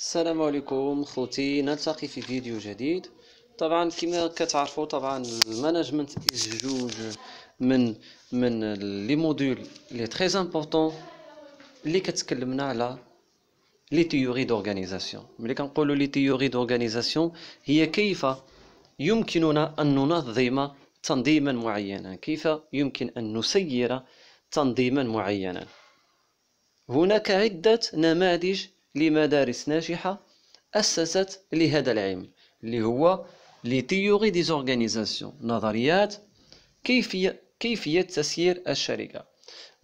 السلام عليكم خوتي نلتقي في فيديو جديد طبعا كما كتعرفوا طبعا المانجمنت جوج من من لي موديول لي تري امبورطون اللي كتكلمنا على لي تيوري دورغانيزاسيون ملي كنقولوا لي تيوري دورغانيزاسيون هي كيف يمكننا ان ننظم تنظيما معينا كيف يمكن ان نسير تنظيما معينا هناك عده نماذج لمدارس ناجحة أسست لهذا العلم اللي هو لي دي زورغانيزاسيون نظريات كيفية كيفية تسيير الشركة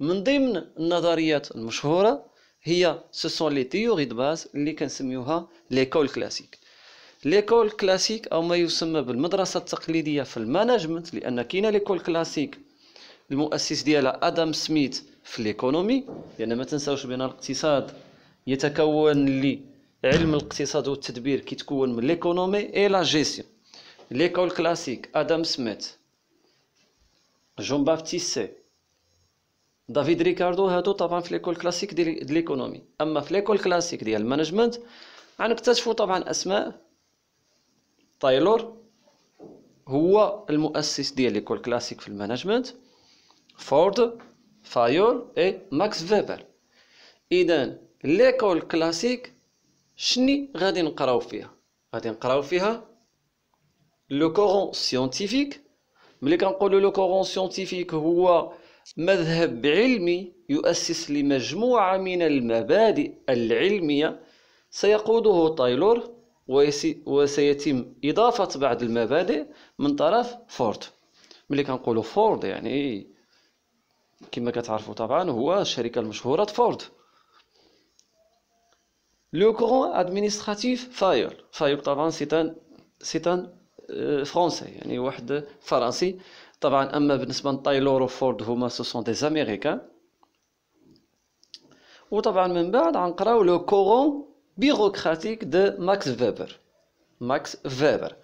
من ضمن النظريات المشهورة هي سوسون لي تيوغي دو باز اللي كنسميوها ليكول كلاسيك ليكول كلاسيك او ما يسمى بالمدرسه التقليديه في المانجمنت لان كاينه ليكول كلاسيك المؤسس ديالها ادم سميث في ليكونومي لان ما تنساوش بان الاقتصاد يتكون لي علم الاقتصاد والتدبير كيتكون من ليكونومي اي لا جيسيون ليكول كلاسيك ادم سميت جون بافتيسي دافيد ريكاردو هادو طبعا في ليكول كلاسيك ديال ليكونومي اما في ليكول كلاسيك ديال المانجمنت غنكتشفوا طبعا اسماء تايلور هو المؤسس ديال ليكول كلاسيك في المانجمنت فورد فايول اي ماكس فيبر اذا ليكول كلاسيك شني غادي نقراو فيها غادي نقراو فيها لو كورون سيونتيفيك ملي كنقولوا لو كورون سيونتيفيك هو مذهب علمي يؤسس لمجموعة من المبادئ العلمية سيقوده تايلور وسيتم إضافة بعض المبادئ من طرف فورد ملي كنقولوا فورد يعني كما كتعرفوا طبعا هو الشركة المشهورة فورد لو كورون ادمينستراتيف فايول فايول طبعا سيتان سيتان فرونسي يعني واحد فرنسي طبعا اما بالنسبه لتايلور وفورد هما سو سون دي زاميريكان وطبعا من بعد غنقراو لو كورون بيروكراتيك دو ماكس فيبر ماكس فيبر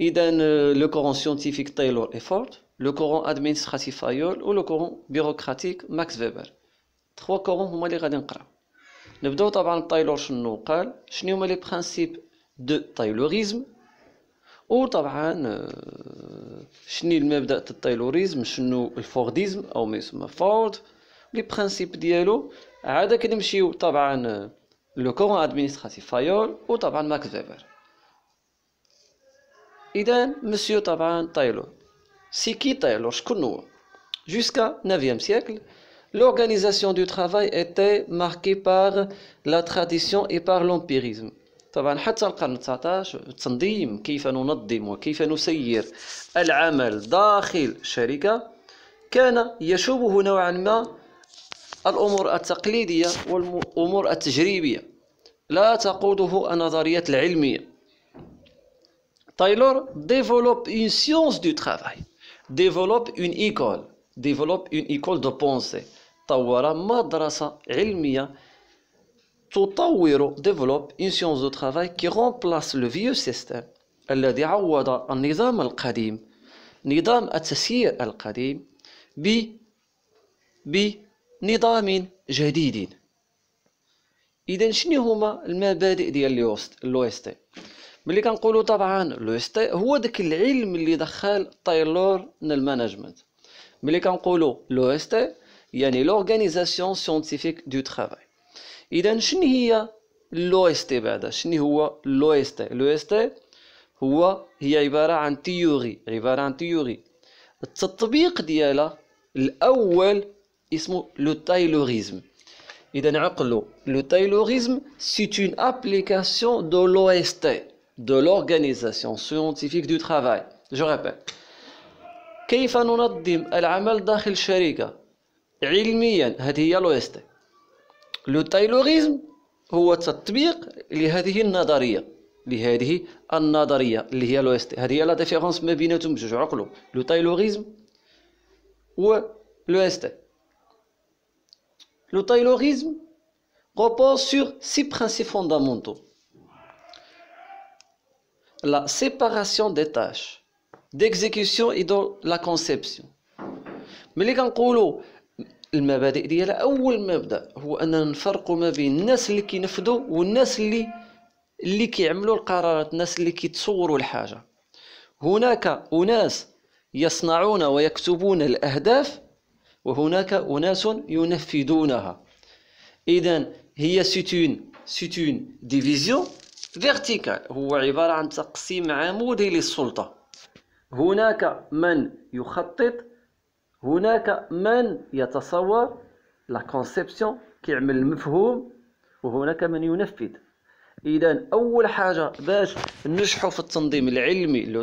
اذا لو كورون سيونتيفيك تايلور اي فورد لو كورون ادمينستراتيف فايول و لو كورون بيروكراتيك ماكس فيبر تخوا كورون هما اللي غادي نقراو نبداو طبعا بتايلور شنو قال شنو هما لي برينسيپ دو تايلوريزم وطبعا آه، شنو المبدا تاع التايلوريزم شنو الفورديزم او ما يسمى فورد لي برينسيپ ديالو عاد كنمشيو طبعا آه، لو كورون ادمينستراتيف فايول وطبعا ماكس فيبر اذا مسيو طبعا تايلور سي كي تايلور شكون هو جوسكا 9 سيكل L'organisation du travail était marquée par la tradition et par l'empirisme. طبعا حتى القرن 19 التنظيم كيف ننظم وكيف نسير العمل داخل شركة كان يشبه نوعا ما الأمور التقليدية والأمور التجريبية لا تقوده النظريات العلمية Taylor développe une science du travail, développe une école, développe une école de pensée. طور مدرسة علمية تطور ديفلوب اون سيونس دو ترافاي كي رومبلاس لو فيو سيستيم الذي عوض النظام القديم نظام التسيير القديم ب بنظام جديد اذا شنو هما المبادئ ديال لوست لويستي ملي كنقولوا طبعا لويستي هو داك العلم اللي دخل تايلور المانجمنت ملي كنقولوا لويستي يعني لورغانيزاسيون سيونتيفيك دو ترافاي اذا شنو هي لو اس تي بعدا شنو هو لو اس تي لو اس تي هو هي عباره عن تيوري عباره عن تيوري التطبيق ديالها الاول اسمه لو تايلوريزم اذا عقلوا لو تايلوريزم سي اون ابليكاسيون دو لو اس تي دو لورغانيزاسيون سيونتيفيك دو ترافاي جو ريبيت كيف ننظم العمل داخل شركة علميا هذه هي Le لو تايلوريزم هو لهذه النظريه لهذه النظريه اللي repose sur six principes fondamentaux. La séparation des tâches, d'exécution et de la conception. Mais les المبادئ ديالها اول مبدا هو اننا نفرق ما بين الناس اللي كينفذوا والناس اللي اللي كيعملوا القرارات الناس اللي كيتصوروا الحاجه هناك اناس يصنعون ويكتبون الاهداف وهناك اناس ينفذونها اذا هي سيتون سيتون ديفيزيون فيرتيكال هو عباره عن تقسيم عمودي للسلطه هناك من يخطط Il y a qui fait la conception qui le et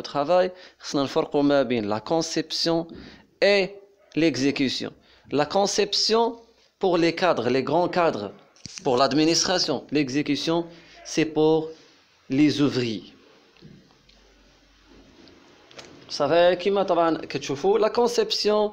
travail, la conception et l'exécution. La conception pour les cadres, les grands cadres, pour l'administration, l'exécution c'est pour les ouvriers. Vous savez, la conception.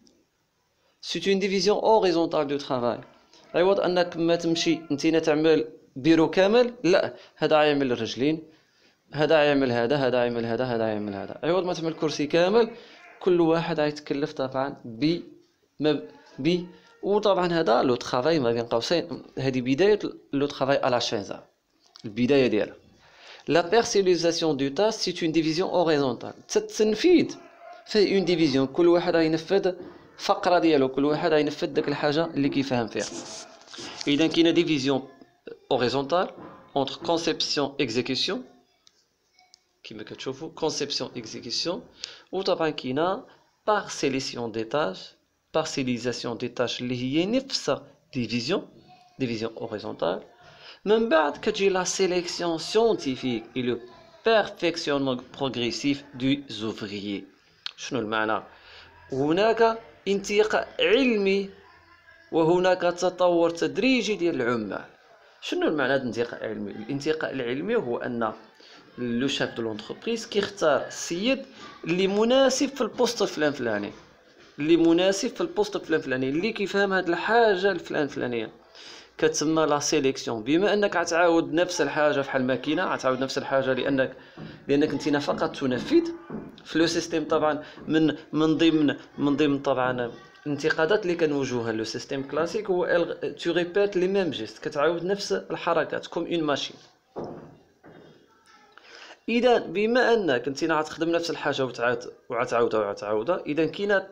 سيت اون ديفيزيون اوريزونتال دو ترافاي عوض انك ما تمشي انت تعمل بيرو كامل لا هذا يعمل الرجلين هذا يعمل هذا هذا يعمل هذا هذا يعمل هذا عوض ما تعمل كرسي كامل كل واحد غيتكلف طبعا ب ب وطبعا هذا لو ترافاي ما بين قوسين هذه بدايه لو ترافاي على شينزا البدايه ديالها لا بيرسيليزاسيون دو تاس سي اون ديفيزيون اوريزونتال تتنفيد فيه اون ديفيزيون كل واحد غينفذ Il y a une division horizontale entre conception-exécution, conception-exécution, ou par sélection des tâches, par sélection des tâches, il y a une division horizontale, mais il y a la sélection scientifique et le perfectionnement progressif des ouvriers. Je ne انتقاء علمي وهناك تطور تدريجي ديال العمال شنو المعنى الانتقاء العلمي الانتقاء العلمي هو ان لو شاف دو لونتربريز كيختار السيد اللي مناسب في البوست فلان فلاني اللي مناسب في البوست فلان فلاني اللي كيفهم هاد الحاجه الفلان فلانيه كتسمى لا سيليكسيون بما انك غتعاود نفس الحاجه فحال الماكينه غتعاود نفس الحاجه لانك لانك انت فقط تنفذ فلو سيستيم طبعا من من ضمن من ضمن طبعا الانتقادات اللي كنوجهوها لو سيستيم كلاسيك هو تو ريبيت لي ميم جيست كتعاود نفس الحركات كوم اون ماشين اذا بما انك انت غتخدم نفس الحاجه وتعاود وتعاود وتعاود اذا كاينه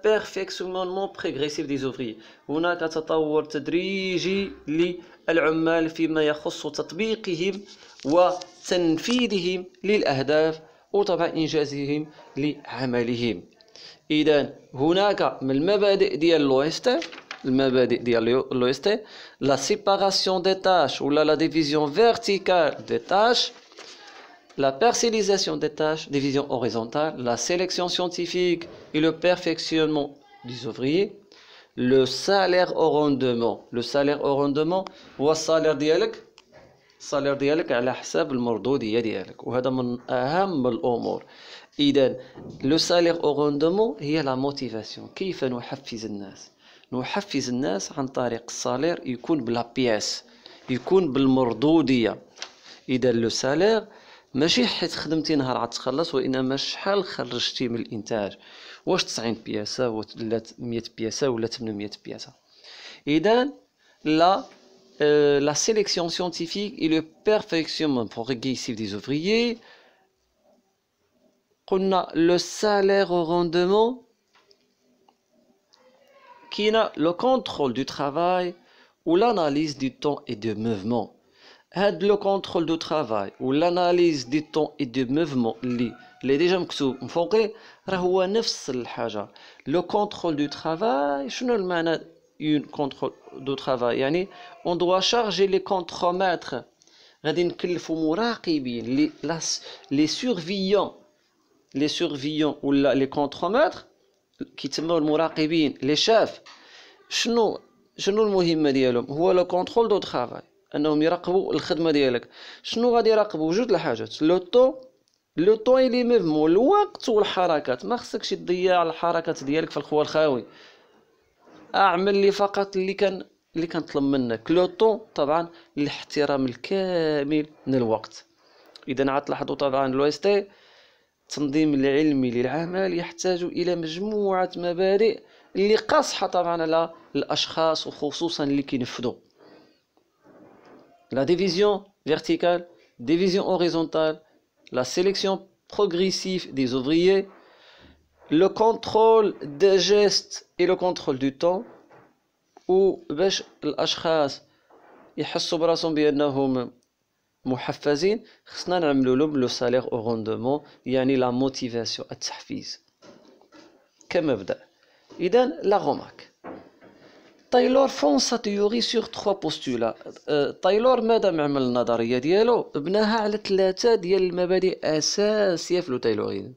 مون بروغريسيف دي زوفري هناك تطور تدريجي للعمال فيما يخص تطبيقهم وتنفيذهم للاهداف autrement incisererim le travail. Et donc, il y a le de de la séparation des tâches ou la division verticale des tâches, la personnalisation des tâches, division horizontale, la sélection scientifique et le perfectionnement des ouvriers, le salaire au rendement, le salaire au rendement ou le salaire de الصالير ديالك على حساب المردوديه ديالك وهذا من اهم الامور اذا لو سالير او هي لا موتيفاسيون كيف نحفز الناس نحفز الناس عن طريق الصالير يكون بلا بياس يكون بالمردوديه اذا لو سالير ماشي حيت خدمتي نهار عاد تخلص وانما شحال خرجتي من الانتاج واش 90 بياسه ولا 100 بياسه ولا 800 بياسه اذا لا Euh, la sélection scientifique et le perfectionnement progressif des ouvriers, on a le salaire au rendement, qui a le contrôle du travail ou l'analyse du temps et du mouvement. Aide le contrôle du travail ou l'analyse du temps et du mouvement les déjà مكتوب من le contrôle du travail شنو المعنى une contrôle de travail يعني on doit charger les contremaîtres غادي نكلفوا مراقبين لي لي سيرفيون لي سيرفيون ولا لي كونترماتر كيتسموا المراقبين لي شاف شنو شنو المهمه ديالهم هو لو كونترول دو ترافاي انهم يراقبوا الخدمه ديالك شنو غادي يراقبوا جوج الحاجات لو طو لو طو اي لي ميفمون الوقت والحركات ما خصكش تضيع الحركات ديالك في الخوال الخاوي اعمل لي فقط اللي كان اللي كنطلب منك لو طون طبعا الاحترام الكامل من الوقت اذا تلاحظوا طبعا لو تي التنظيم العلمي للعمل يحتاج الى مجموعه مبادئ اللي قاصحه طبعا على الاشخاص وخصوصا اللي كينفذوا لا ديفيزيون فيرتيكال ديفيزيون اوريزونتال لا سيليكسيون بروغريسيف دي زوفريي le contrôle des gestes et le contrôle du temps باش الاشخاص يحسوا براسهم بانهم محفزين خصنا نعملوا لهم لو سالير او روندومون يعني لا موتيفاسيون التحفيز كمبدا اذا لا غوماك تايلور فون سا تيوري سور تخوا بوستولا تايلور مادام عمل النظريه ديالو بناها على ثلاثه ديال المبادئ اساسيه في لو تايلوريزم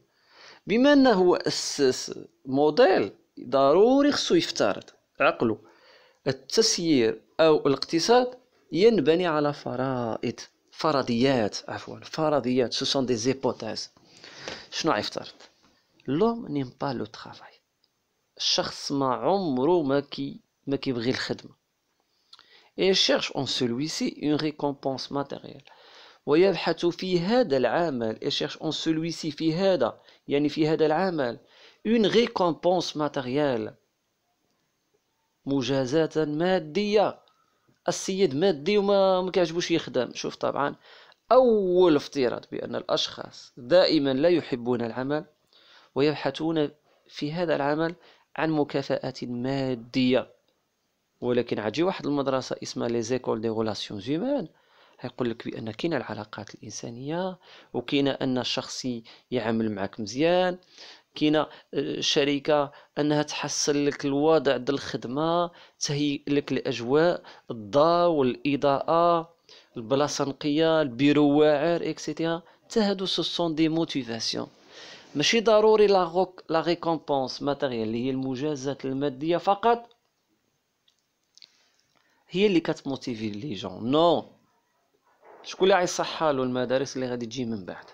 بما انه اسس موديل ضروري خصو يفترض عقله التسيير او الاقتصاد ينبني على فرائض فرضيات عفوا فرضيات سو سون دي زيبوتاز شنو يفترض لوم نيم با لو ترافاي الشخص ما عمره ما كي ما كيبغي الخدمه اي شيرش اون سولويسي اون ريكومبونس ماتيريال ويبحث في هذا العمل يشيرش اون سولويسي في هذا يعني في هذا العمل اون ريكومبونس ماتيريال مجازاة مادية السيد مادي وما ما كيعجبوش يخدم شوف طبعا أول افتراض بأن الأشخاص دائما لا يحبون العمل ويبحثون في هذا العمل عن مكافأة مادية ولكن عجي واحد المدرسة اسمها لي زيكول دي غولاسيون زيمان هيقول لك بان كاينه العلاقات الانسانيه وكاينه ان الشخص يعامل معك مزيان كاينه آه، شركه انها تحصل لك الوضع ديال الخدمه تهيئ لك الاجواء الضوء الاضاءه البلاصه نقيه البيرو واعر اكسيتيرا حتى هادو سو دي موتيفاسيون ماشي ضروري لا لا ريكومبونس ماتيريال اللي هي المجازات الماديه فقط هي اللي كتموتيفي لي جون نو no. شكون اللي غيصحى له المدارس اللي غادي تجي من بعد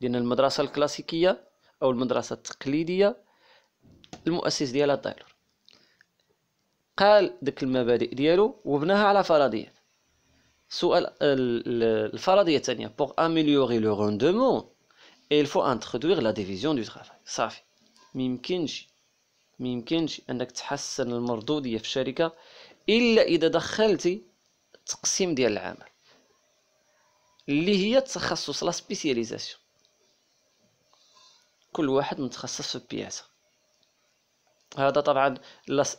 لان المدرسه الكلاسيكيه او المدرسه التقليديه المؤسس ديالها تايلور قال ديك المبادئ ديالو وبناها على فرضيات سؤال الفرضيه الثانيه بوغ اميليوري لو روندمون il faut introduire la division du travail صافي ميمكنش ميمكنش انك تحسن المردوديه في الشركه الا اذا دخلتي تقسيم ديال العمل اللي هي التخصص لا سبيسياليزاسيون كل واحد متخصص في بياسه هذا طبعا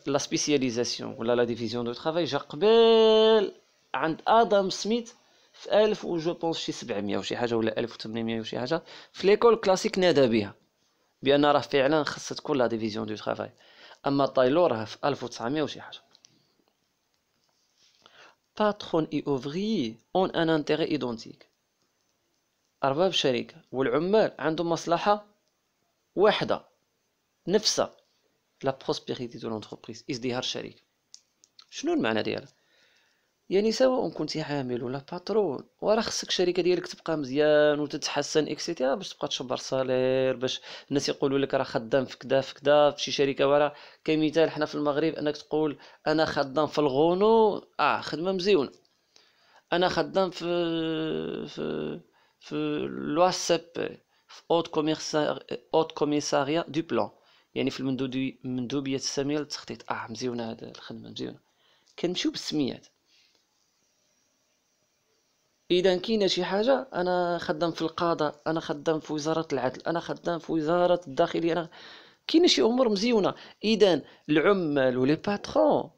لا سبيسياليزاسيون ولا لا ديفيزيون دو طرافاي جا قبل عند ادم سميث في 1000 و جو بونس شي 700 وشي حاجه ولا 1800 وشي حاجه في ليكول كلاسيك نادى بها بان راه فعلا خصها تكون لا ديفيزيون دو طرافاي اما تايلور راه في 1900 وشي حاجه باترون اي اوفري اون ان انتيغي ايدونتيك أرباب شركه والعمال عندهم مصلحة واحدة نفسها لا بروسبيريتي دو لونتربريز ازدهار الشركة شنو المعنى ديالها يعني سواء كنت عامل ولا باترون وراه خصك الشركه ديالك تبقى مزيان وتتحسن اكسيتيرا باش تبقى تشبر صالير باش الناس يقولوا لك راه خدام في كدا في كدا في شي شركه وراه كمثال حنا في المغرب انك تقول انا خدام في الغونو اه خدمه مزيونه انا خدام في في في الواتساب سي بي في اوت كوميرسا اوت كوميساريا دو بلان يعني في المندوبيه الساميه للتخطيط اه مزيونه هذا الخدمه مزيونه كنمشيو بالسميات اذا كاينه شي حاجه انا خدام في القضاء انا خدام في وزاره العدل انا خدام في وزاره الداخليه انا كاينه شي امور مزيونه اذا العمال ولي باترون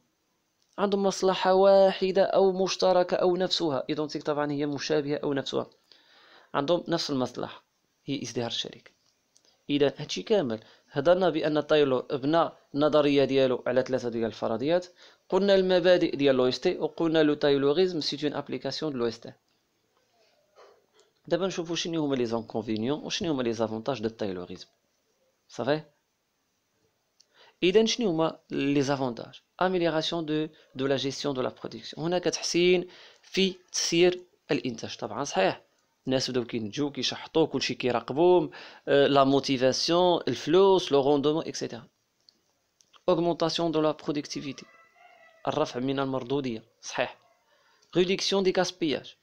عندهم مصلحه واحده او مشتركه او نفسها ايدونتيك طبعا هي مشابهه او نفسها عندهم نفس المصلحه هي ازدهار الشركه اذا هادشي كامل هضرنا بان تايلور بنى النظريه ديالو على ثلاثه ديال الفرضيات قلنا المبادئ ديال لويستي وقلنا لو تايلوريزم سيتون اون ابليكاسيون دو لويستي دابا نشوفو شنو هما لي زونكونفينيون وشنو هما لي زافونتاج دو التايلوريزم صافي اذا شنو هما لي زافونتاج امليغاسيون دو دو لا جيستيون دو لا برودكسيون هنا كتحسين في تسيير الانتاج طبعا صحيح الناس بداو كينتجو كيشحطو كلشي كيراقبهم لا موتيفاسيون الفلوس لو روندومون اكسيتيرا اوغمونطاسيون دو لا برودكتيفيتي الرفع من المردوديه صحيح ريدكسيون دي كاسبياج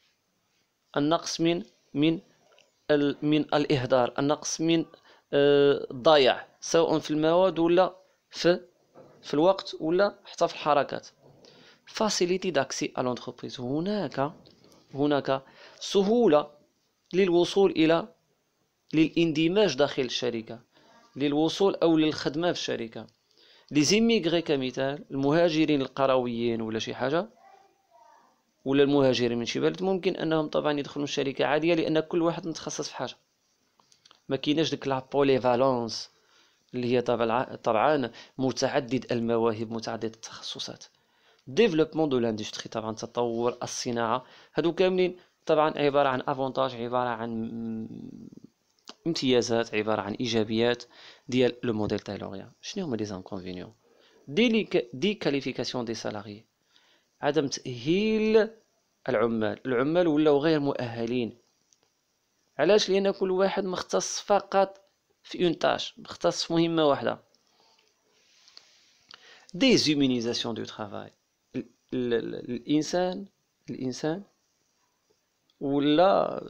النقص من من من الإهدار النقص من آه، الضياع سواء في المواد ولا في في الوقت ولا حتى في الحركات فاسيليتي داكسي ا لونتربريز هناك هناك سهولة للوصول إلى للاندماج داخل الشركة للوصول أو للخدمة في الشركة ليزيميغري كمثال المهاجرين القرويين ولا شي حاجة ولا المهاجرين من شي بلد ممكن انهم طبعا يدخلوا شركه عاديه لان كل واحد متخصص في حاجه ما كيناش ديك لا فالونس اللي هي طبعا طبعا متعدد المواهب متعدد التخصصات ديفلوبمون دو لاندستري طبعا تطور الصناعه هادو كاملين طبعا عباره عن افونتاج عباره عن امتيازات عباره عن ايجابيات ديال لو موديل تايلوريا شنو هما لي زانكونفينيون دي دي كاليفيكاسيون دي سالاري عدم تأهيل العمال العمال ولاو غير مؤهلين علاش لأن كل واحد مختص فقط في اون تاش مختص في مهمة واحدة ديزيومينيزاسيون دو ترافاي الإنسان الإنسان ولا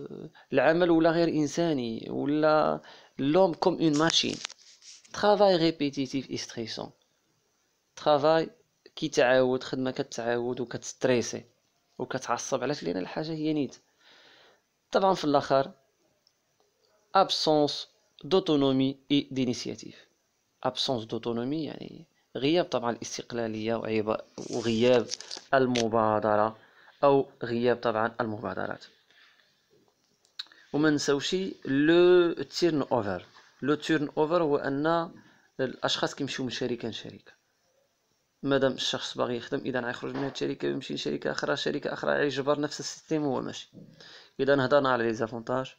العمل ولا غير إنساني ولا لوم كوم اون ماشين ترافاي ريبيتيتيف استريسون ترافاي كيتعاود خدمه كتعاود وكتستريسي وكتعصب علاش لان الحاجه هي نيت طبعا في الاخر ابسونس دوتونومي اي دينيسياتيف ابسونس دوتونومي يعني غياب طبعا الاستقلاليه وغياب المبادره او غياب طبعا المبادرات وما نساوش لو تيرن اوفر لو تيرن اوفر هو ان الاشخاص كيمشيو من شركه لشركه مادام الشخص باغي يخدم اذا غيخرج من هاد الشركه ويمشي لشركه اخرى شركه اخرى يجبر نفس السيستيم هو ماشي اذا هضرنا على لي زافونتاج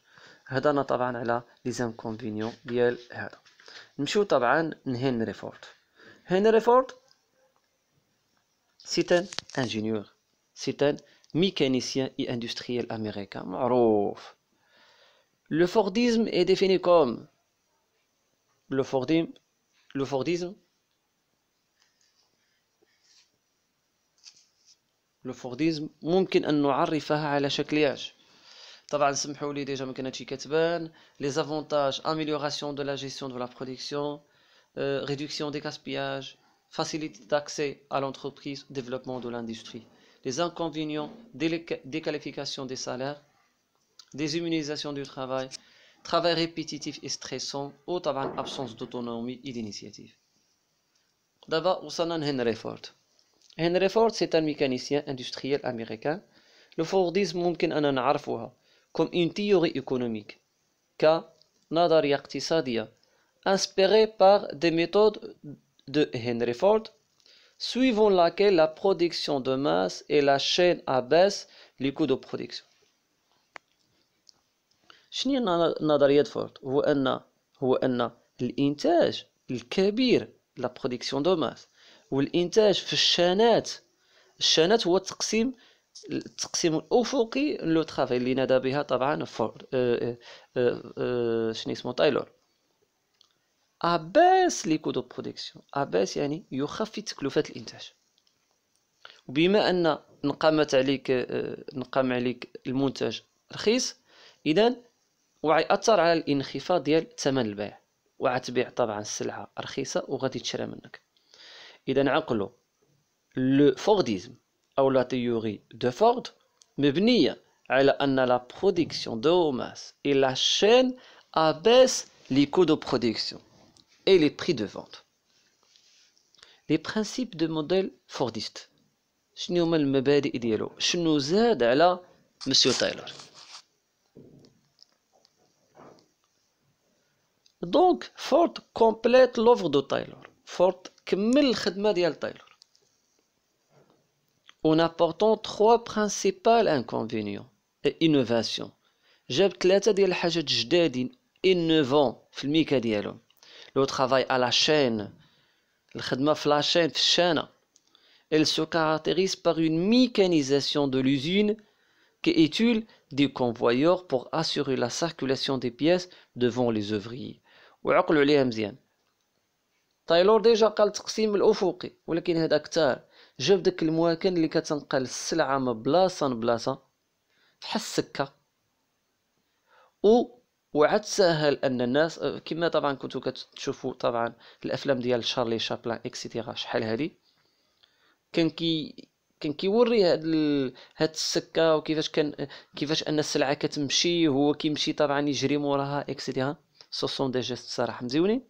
هضرنا طبعا على لي زانكونفينيون ديال هذا نمشيو طبعا لهنري فورد هنري فورد سيتان ان انجينيور سيتان ان اي اندستريال امريكا معروف لو فورديزم اي ديفيني كوم لو فورديم لو فورديزم Le ممكن ان نعرفها على شكل ايش طبعا سمحوا لي ديجا ما كان لي زافونتاج amélioration de la gestion de la production, euh, réduction des gaspillages facilité d'accès à l'entreprise développement de l'industrie les inconvénients déqualification des salaires déshumanisation du travail travail répétitif et stressant ou absence d'autonomie et d'initiative وصلنا Henry Ford, c'est un mécanicien industriel américain. Le Fordisme, comme une théorie économique, ka nadari اقتصادية, inspirée par des méthodes de Henry Ford, suivant laquelle la production de masse et la chaîne abaissent les coûts de production. شنو نظرية فورد؟ هو أن هو la production de masse, والانتاج في الشانات الشانات هو التقسيم التقسيم الافقي لو ترافاي اللي نادى بها طبعا فورد آه، آه، آه، شنو اسمه تايلور اباس لي كو دو برودكسيون اباس يعني يخفض تكلفه الانتاج وبما ان نقامت عليك نقام عليك المنتج رخيص اذا وعيأثر على الانخفاض ديال ثمن البيع وعتبيع طبعا السلعه رخيصه وغادي تشرى منك et le fordisme ou la théorie de ford me bni à la production de masse et la chaîne abaisse les coûts de production et les prix de vente les principes du modèle fordiste je ne nous monsieur donc ford complète l'œuvre de tyler fort, le الخدمة ديال taylor. en apportant trois principales inconvénients et innovations j'ai ثلاثة ديال الحاجات le mécanisme, le travail à la chaîne الخدمة à la chaîne elle se caractérise par une mécanisation de l'usine qui utile des convoyeurs pour assurer la circulation des pièces devant les ouvriers تايلور ديجا قال التقسيم الافقي ولكن هذا اكثر جاب داك المواكن اللي كتنقل السلعه من بلاصه لبلاصه فحال السكه و وعد سهل ان الناس كما طبعا كنتو كتشوفوا طبعا الافلام ديال شارلي شابلان اكسيتيرا شحال هادي كان كي كان كيوري هاد ال... هاد السكه وكيفاش كان كيفاش ان السلعه كتمشي هو كيمشي طبعا يجري موراها اكسيتيرا سو سون دي جيست صراحه مزيونين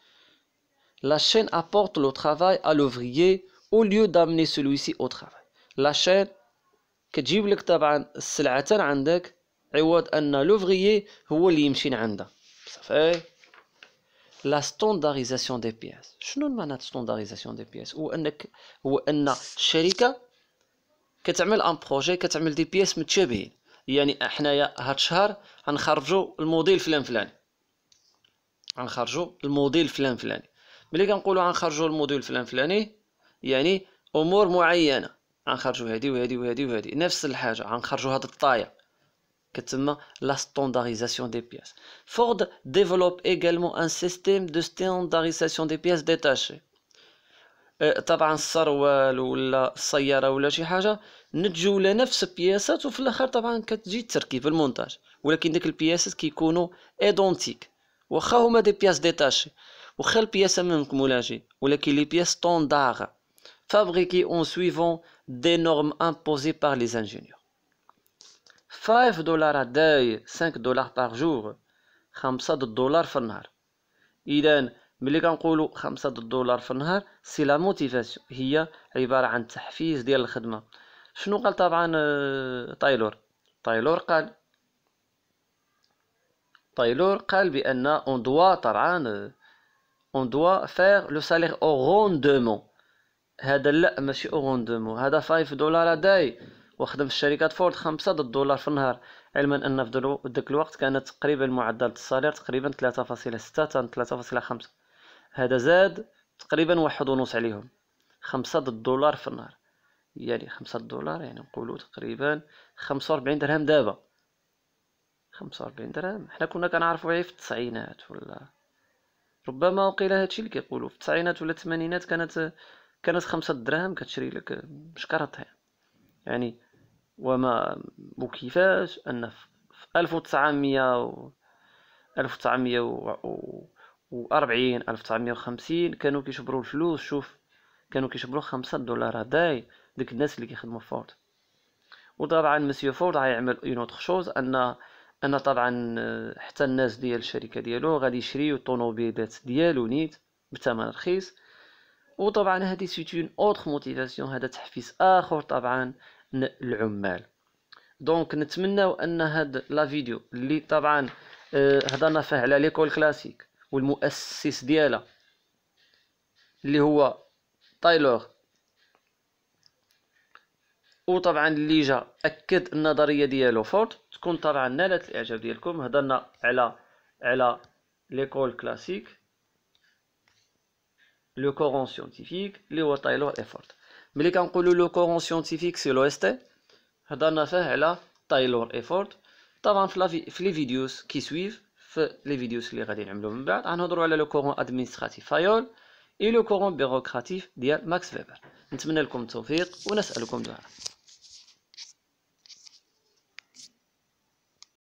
La chaîne apporte le travail à l'ouvrier au lieu d'amener celui-ci au travail. La chaîne كتجيب لك طبعا السلعة عندك عوض أن لوفغيي هو اللي يمشي لعندها صافي لا ستاندارديزاسيون دي بياس شنو المعنى ستاندارديزاسيون دي بياس هو انك هو ان الشركه كتعمل ان بروجي كتعمل دي بياس متشابهين يعني حنايا هاد الشهر غنخرجوا الموديل فلان فلاني غنخرجوا الموديل فلان فلاني ملي كنقولوا غنخرجوا الموديول فلان فلاني يعني امور معينه غنخرجوا هادي وهادي وهادي وهادي نفس الحاجه غنخرجوا هاد الطايه كتسمى لا ستاندارديزاسيون دي بياس فورد ديفلوب ايغالمون ان سيستيم دو ستاندارديزاسيون دي بياس ديتاشي طبعا السروال ولا السياره ولا شي حاجه نتجو لنفس نفس البياسات وفي الاخر طبعا كتجي التركيب المونتاج ولكن ديك البياسات كيكونوا ايدونتيك واخا هما دي بياس ديتاشي وخا البياسة ما مكمولاش ولكن لي بياس طوندار فابريكي اون سويفون دي نورم امبوزي بار لي زانجينيور 5 دولار داي 5 دولار بار جور 5 دولار في النهار اذا ملي كنقولوا 5 دولار في النهار سي لا موتيفاسيون هي عباره عن تحفيز ديال الخدمه شنو قال طبعا آه، تايلور تايلور قال تايلور قال بان اون دوا طبعا آه، on doit faire le salaire au rendement هذا لا ماشي او روندومون هذا 5 دولار داي وخدم في شركات فورد 5 دولار في النهار علما ان في ذاك الوقت كانت تقريبا معدل الصالير تقريبا 3.6 3.5 هذا زاد تقريبا واحد ونص عليهم 5 دولار في النهار يعني 5 دولار يعني نقولوا تقريبا 45 درهم دابا 45 درهم حنا كنا كنعرفوا غير في التسعينات ولا ربما وقيل هادشي اللي كيقولوا في التسعينات ولا الثمانينات كانت كانت خمسة دراهم كتشري لك مشكرة يعني وما وكيفاش ان في 1900 و 1940 1950 كانوا كيشبروا الفلوس شوف كانوا كيشبروا خمسة دولار هداي ديك الناس اللي كيخدموا فورد وطبعا مسيو فورد غيعمل اون اوتر شوز ان انا طبعا آه، حتى الناس ديال الشركه ديالو غادي يشريو الطوموبيلات ديالو نيت بثمن رخيص وطبعا هذه سيت اون اوتر موتيفاسيون هذا تحفيز اخر طبعا للعمال دونك نتمناو ان هاد لا فيديو اللي طبعا آه، هضرنا فيه على ليكول كلاسيك والمؤسس ديالها اللي هو تايلور وطبعا اللي جا اكد النظريه ديالو فورد تكون طبعا نالت الاعجاب ديالكم هضرنا على على ليكول كلاسيك لو كورون سيونتيفيك اللي هو تايلور ايفورت ملي كنقولوا لو كورون سيونتيفيك سي لو اس تي هضرنا فيه على تايلور ايفورت طبعا في, في لي فيديوز كي سويف في لي فيديوز اللي غادي نعملو من بعد غنهضروا على لو كورون ادمنستراتيف فايول اي لو كورون بيروكراتيف ديال ماكس فيبر نتمنى لكم التوفيق ونسالكم دعاء